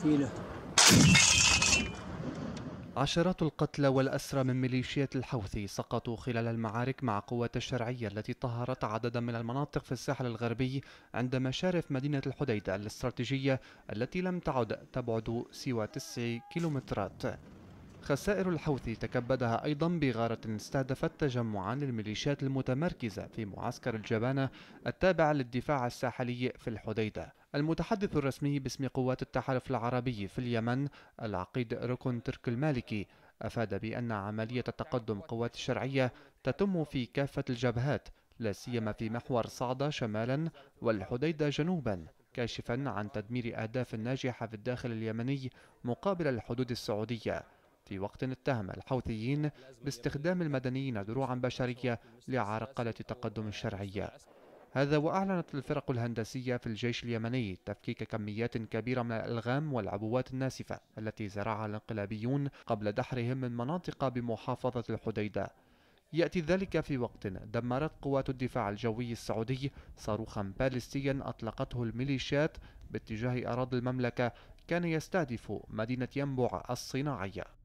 ثقيلة عشرات القتلى والأسرى من ميليشيات الحوثي سقطوا خلال المعارك مع قوات الشرعية التي طهرت عددا من المناطق في الساحل الغربي عند مشارف مدينة الحديدة الاستراتيجية التي لم تعد تبعد سوى 9 كيلومترات خسائر الحوثي تكبدها أيضا بغارة استهدفت تجمعا للميليشيات المتمركزة في معسكر الجبانة التابع للدفاع الساحلي في الحديدة المتحدث الرسمي باسم قوات التحالف العربي في اليمن العقيد ركن ترك المالكي أفاد بأن عملية تقدم قوات الشرعية تتم في كافة الجبهات لا سيما في محور صعدة شمالا والحديدة جنوبا كاشفا عن تدمير أهداف ناجحة في الداخل اليمني مقابل الحدود السعودية في وقت اتهم الحوثيين باستخدام المدنيين دروعا بشرية لعرقلة التقدم الشرعي هذا وأعلنت الفرق الهندسية في الجيش اليمني تفكيك كميات كبيرة من الألغام والعبوات الناسفة التي زرعها الانقلابيون قبل دحرهم من مناطق بمحافظة الحديدة يأتي ذلك في وقت دمرت قوات الدفاع الجوي السعودي صاروخا باليستيا أطلقته الميليشيات باتجاه أراضي المملكة كان يستهدف مدينة ينبع الصناعية